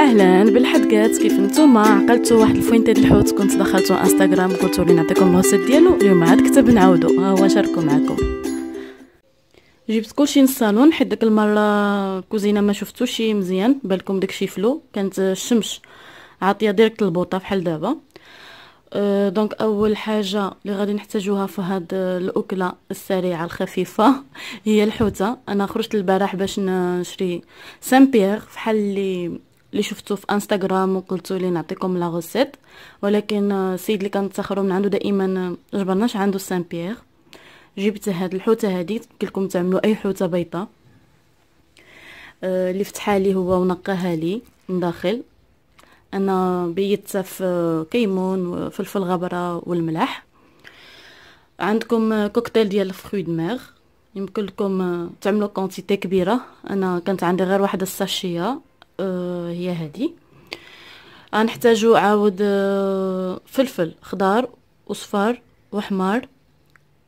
اهلا بالحدقات كيف نتوما عقلتوا واحد الفوينتات الحوت كنت دخلتو انستغرام قلتو لي نعطيكم الهوست ديالو اليوم عاد كتب نعاودو ها آه، هو نشاركو معكم جبت كلشي من الصالون حيت ديك المره الكوزينه ما شفتوش مزيان بالكم داكشي فلو كانت الشمس عاطيه ديريكت البوطه بحال دابا أه دونك اول حاجه اللي غادي نحتاجوها في هاد الاكله السريعه الخفيفه هي الحوته انا خرجت البارح باش نشري سان بيير فحال اللي اللي شفتو في انستغرام وقلتو لي نعطيكم لا غوسيت ولكن آه، السيد اللي كنتسخروا من عنده دائما آه، جبرناش عنده سان بيير جبت هاد الحوته هادي كلكم تعملوا اي حوته بيضاء آه، اللي فتحها لي هو ونقاها لي من داخل انا بيتها في كيمون وفلفل غبره والملح عندكم كوكتيل ديال فروي دماغ يمكن لكم تعملوا كونتيتي كبيره انا كانت عندي غير واحد الساشيه آه، هي هذه غنحتاجو عاود آه، فلفل خضار وصفار وحمار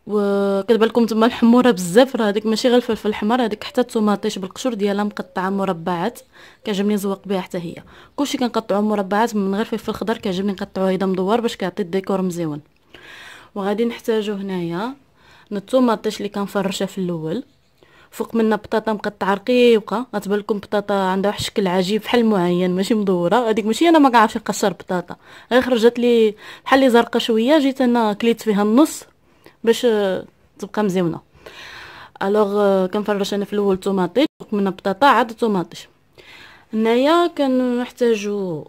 وكتبان لكم تما الحموره بزاف راه هذيك ماشي غير الفلفل الحمر هذيك حتى الطوماطيش بالقشور ديالها مقطعه مربعات كيعجبني نزوق بها حتى هي كلشي كنقطعو مربعات من غير فلفل خضر كيعجبني نقطعو هيدا مدور باش كيعطي الديكور مزيون وغادي نحتاجو هنايا الطوماطيش اللي كنفرشها في الاول فوق منها بطاطا مقطعه رقيقه غتبان لكم بطاطا عندها واحد الشكل عجيب بحال معين ماشي مدوره هذيك ماشي انا ما كنعرفش نقشر بطاطا غير خرجت لي بحال لي زرقاء شويه جيت انا كليت فيها النص باش آه، تبقى مزيونه الوغ آه، كنفرش انا في الاول طوماطيش فوق منها بطاطا عاد طوماطيش هنايا كنحتاجو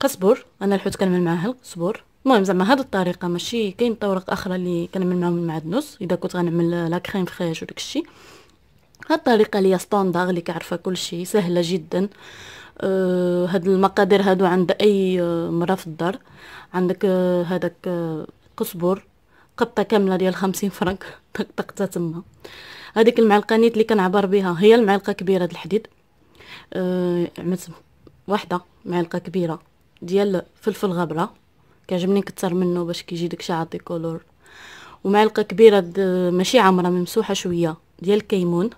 قزبر انا الحوت كنعمل معاه القزبر المهم زعما هاد الطريقه ماشي كاين طرق اخرى اللي كنعمل معاهم المعدنوس اذا كنت غنعمل لا كريم فريش وداك الشيء هاد الطريقه اللي ستاندار اللي كعرفها كلشي سهله جدا أه هاد المقادير هادو عند اي آه، مره في الدار عندك أه هذاك أه قزبر قطه كامله ديال خمسين فرنك طقطقتها تما هذيك المعلقه نيت اللي كنعبر بها هي المعلقه كبيره د الحديد أه عملت واحده معلقه كبيره ديال فلفل غبره كيعجبني كتر منه باش كيجي داكشي عاطي كولور ومعلقه كبيره ماشي عامره ممسوحه شويه ديال الكيمون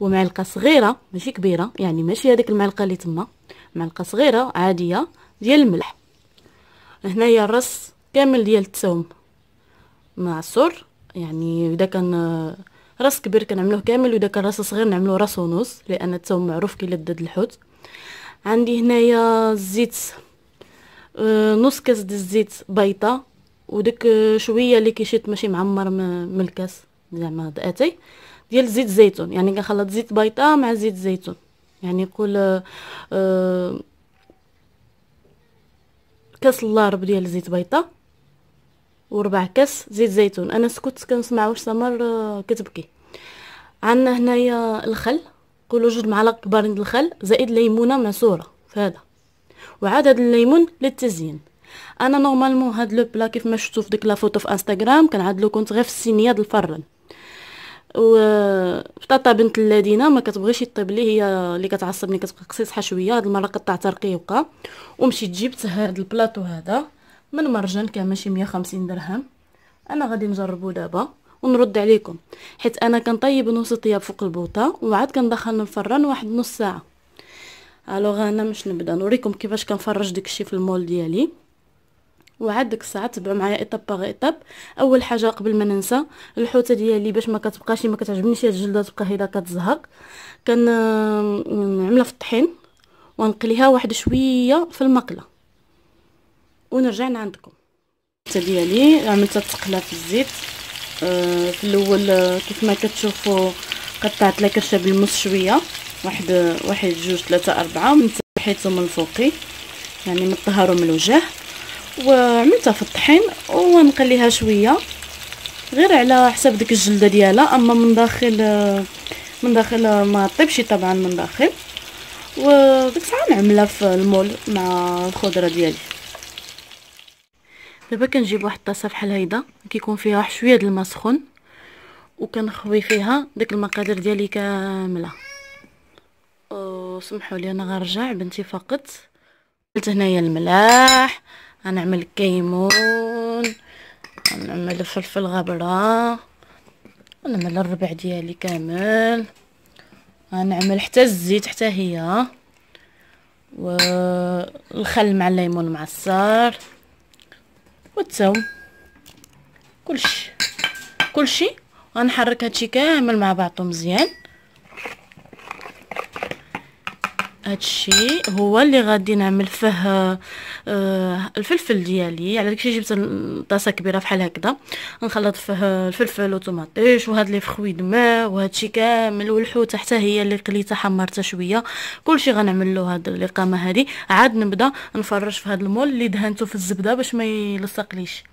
ومعلقه صغيره ماشي كبيره يعني ماشي هذيك المعلقه اللي تما معلقه صغيره عاديه ديال الملح هنايا الرص كامل ديال الثوم معصور يعني اذا كان راس كبير كنعملوه كامل واذا كان راس صغير نعملوه راس ونص لان الثوم معروف كيلدد الحوت عندي هنايا الزيت آه، نص كاس د الزيت بيضه وديك آه، شويه اللي كيشيط ماشي معمر من الكاس زعما اتاي ديال زيت زيتون يعني كنخلط زيت بيضاء مع زيت زيتون يعني يقول آه، كاس اللارب ديال زيت بيضاء وربع كاس زيت زيتون انا سكت كنسمع واش سمر كتبكي عندنا هنايا الخل قولوا جوج معالق كبارين د الخل زائد ليمونه معصوره فهذا وعدد الليمون للتزيين انا نورمالمون هاد لو بلا كيف ما شفتو في ديك لا فوتو في انستغرام كنعدلو كنت غير في السينيه د الفرن و بطاطا بنت الذين ما كتبغيش يطيب لي هي اللي كتعصبني كتبقى قصيصحه شويه هاد المره قطعتها رقيقه ومشيت جبت هاد البلاطو هذا من مرجان كان ماشي 150 درهم انا غادي نجربو دابا ونرد عليكم حيت انا كنطيب نص طياب فوق البوطه وعاد كندخل الفران واحد نص ساعه الوغ انا باش نبدا نوريكم كيفاش كنفرج داكشي في المول ديالي وعاد ديك الساعه تبعوا معايا ايطاب باغ ايطاب اول حاجه قبل ما ننسى الحوته ديالي باش ما كتبقاش ما كتعجبنيش هاد الجلده تبقى هيدا كتزهق كنعملها في الطحين ونقليها واحد شويه في المقله ونرجع لعندكم الحوته ديالي عملتها تقله في الزيت آه في الاول آه، كيف ما كتشوفوا قطعت لا كرشه بالموس شويه واحد واحد جوج ثلاثة أربعة من تحيتو من فوقي يعني من الظهر من الوجه وعملتها في الطحين ونقليها شويه غير على حساب ديك الجلده ديالها اما من داخل من داخل ما طيبش طبعا من داخل وديك الساعه نعملها في المول مع الخضره ديالي دابا كنجيب واحد الطاسه بحال هيدا كيكون فيها واحد شويه د الماء سخون وكنخوي فيها ديك المقادير ديالي كامله سمحوا لي انا غنرجع بنتي فقط قلت هنايا الملاح غنعمل كيمون غنعمل فلفل غبره غنعمل الربع ديالي كامل غنعمل حتى الزيت حتى هي والخل مع الليمون معصر والثوم كلشي كلشي غنحرك هادشي كامل مع بعضو مزيان هادشي هو اللي غادي نعمل فيه آه الفلفل ديالي على داكشي جبت طاسه كبيره بحال هكذا نخلط فيه الفلفل والطوماطيش وهاد لي فخوي دما وهادشي كامل والحوت حتى هي اللي قليتها حمرتها شويه كلشي غنعمل له هاد الاقامه هادي عاد نبدا نفرش في هاد المول اللي دهنته في الزبده باش ما يلصقليش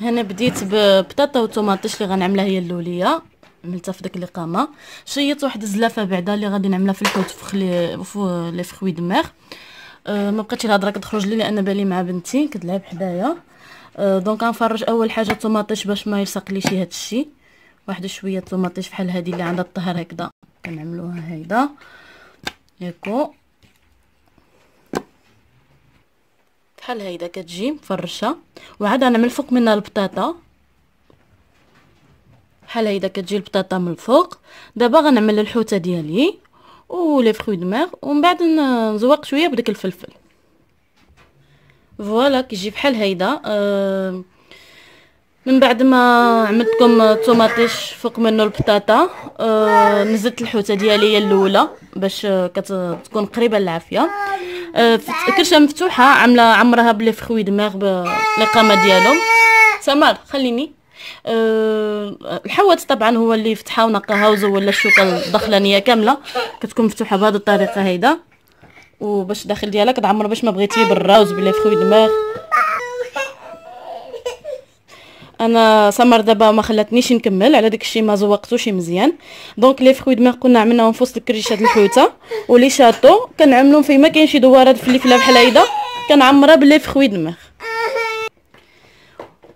هنا بديت ببطاطا وطوماطيش اللي غنعملها هي الاوليه عملتها في داك الاقامه شيت واحد الزلافه بعدا اللي غادي نعملها في الكوت في خلي في لي فروي دماغ أه ما بقيتش الهضره كتخرج لي لان بالي مع بنتي كتلعب حدايا أه دونك غنفرج اول حاجه الطوماطيش باش ما يلصق لي شي الشيء واحد شويه الطوماطيش بحال هذه اللي عندها الطهر هكذا كنعملوها هيدا ياكو بحال هيدا كتجي مفرشه وعاد غنعمل فوق منها البطاطا بحال هيدا كتجي البطاطا من الفوق دابا غنعمل الحوته ديالي و لي فروي دو مير ومن بعد نزوق شويه بداك الفلفل فوالا كيجي بحال هيدا أه من بعد ما عملتكم الطوماطيش فوق منه البطاطا أه نزلت الحوته ديالي هي الاولى باش كتكون قريبه للعافيه أه كرشه مفتوحه عامله عمرها بلي فخوي دماغ بالقامه ديالهم سمر خليني أه طبعا هو اللي فتحها ونقاها ولا الشوكه الدخلانيه كامله كتكون مفتوحه بهذه الطريقه هيدا وباش الداخل ديالها كتعمر باش ما بغيتيه بالراوز بلي فخوي دماغ انا سمر دابا ما خلاتنيش نكمل على داك الشيء ما زوقتوش مزيان دونك لي فخوي دماغ كنا عملناهم في وسط الكريشه د الحوته ولي شاطو كنعملهم فيما كاين شي دوارات فليفله بحال هيدا كنعمرها بلي فخوي دماغ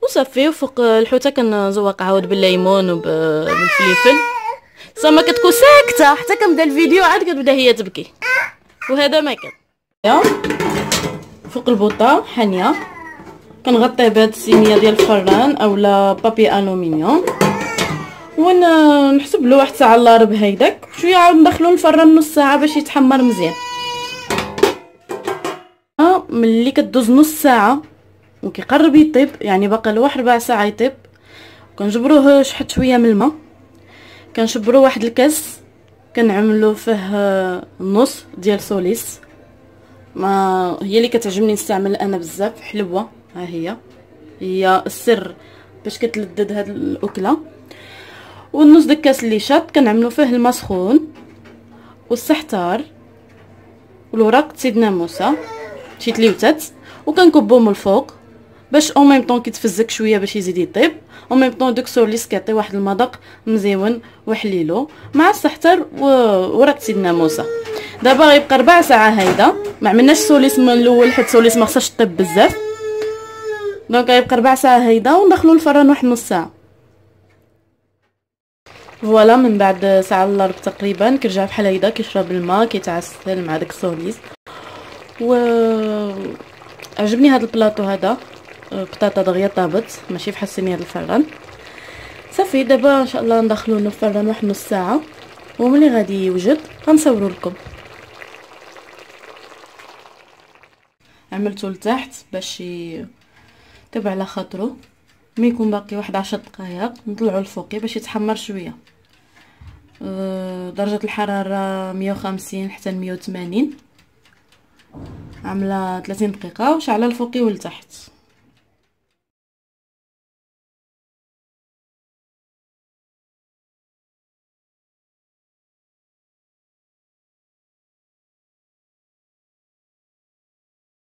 وصافي وفوق الحوته كنزوق عاود بالليمون وبالفليفل سما كتكون ساكته حتى كنبدا الفيديو عاد كتبدا هي تبكي وهذا ما كان فوق البوطه حانيه كنغطيه بهاد السيميه ديال الفران اولا بابي الومنيوم ونحسب له واحد ساعه على ربع هيداك شويه عاود ندخلو الفران نص ساعه باش يتحمر مزيان ملي كدوز نص ساعه وكيقرب يطيب يعني باقي له واحد ربع ساعه يطيب كنجبروه شحت شويه من الماء كنشبرو واحد الكاس كنعملو فيه نص ديال سوليس ما هي اللي كتعجبني نستعمل انا بزاف حلوه ها هي هي السر باش كتلذذ هاد الاكله والنص داك الكاس اللي شاط كنعملو فيه الماء سخون والسحتار والورق سيدنا موسى شي تليوتات من الفوق باش او ميم طون كيتفزك شويه باش يزيد يطيب او ميم طون دوك سورليس كيعطي واحد المذاق مزيون وحليلو مع السحتر وورقه سيدنا موسى دابا غيبقى ربع ساعه هايدا ما عملناش سوليس من الاول حيت سوليس ما خصهاش طيب بزاف دونك غيبقى ربع ساعه هايدا وندخلو الفران واحد نص ساعه فوالا من بعد ساعه الا تقريبا كيرجع بحال هيدا كيشرب الماء كيتعسل مع داك سوليس و عجبني هذا البلاطو هذا بطاطا دغيا طابت ماشي فحال السنيه الفران صافي دابا ان شاء الله ندخلو الفران واحد نص ساعه وملي غادي يوجد غنصورو لكم عملتو لتحت باش تبع على خاطرو مي يكون باقي واحد عشر دقائق نطلعو لفوقي باش يتحمر شويه أه، درجه الحراره 150 حتى 180 عامله 30 دقيقه وشعله الفوقي والتحت